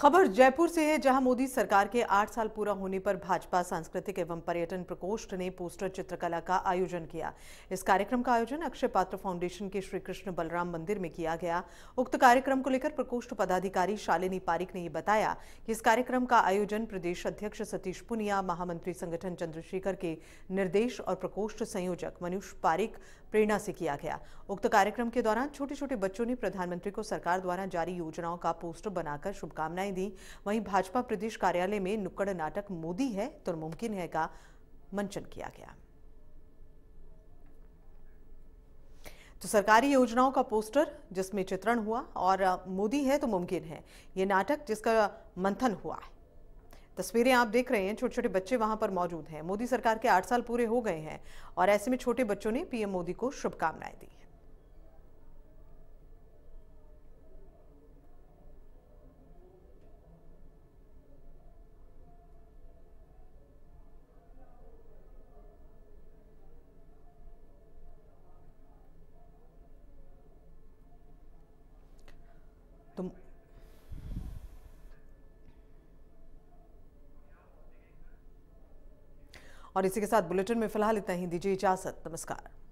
खबर जयपुर से है जहां मोदी सरकार के आठ साल पूरा होने पर भाजपा सांस्कृतिक एवं पर्यटन प्रकोष्ठ ने पोस्टर चित्रकला का आयोजन किया इस कार्यक्रम का आयोजन अक्षय पात्र फाउंडेशन के श्री कृष्ण बलराम मंदिर में किया गया उक्त कार्यक्रम को लेकर प्रकोष्ठ पदाधिकारी शालिनी पारिक ने यह बताया कि इस कार्यक्रम का आयोजन प्रदेश अध्यक्ष सतीश पुनिया महामंत्री संगठन चंद्रशेखर के निर्देश और प्रकोष्ठ संयोजक मनुष पारिक प्रेरणा से किया गया उक्त कार्यक्रम के दौरान छोटे छोटे बच्चों ने प्रधानमंत्री को सरकार द्वारा जारी योजनाओं का पोस्टर बनाकर शुभकामनाएं सुझाएं दी वहीं भाजपा प्रदेश कार्यालय में नुक्कड़ नाटक मोदी है तो मुमकिन है का मंचन किया गया तो सरकारी योजनाओं का पोस्टर जिसमें चित्रण हुआ और मोदी है तो मुमकिन है ये नाटक जिसका मंथन हुआ है तस्वीरें आप देख रहे हैं छोटे छोटे बच्चे वहां पर मौजूद हैं मोदी सरकार के आठ साल पूरे हो गए हैं और ऐसे में छोटे बच्चों ने पीएम मोदी को शुभकामनाएं दी तुम और इसी के साथ बुलेटिन में फिलहाल इतना ही दीजिए इजाजत नमस्कार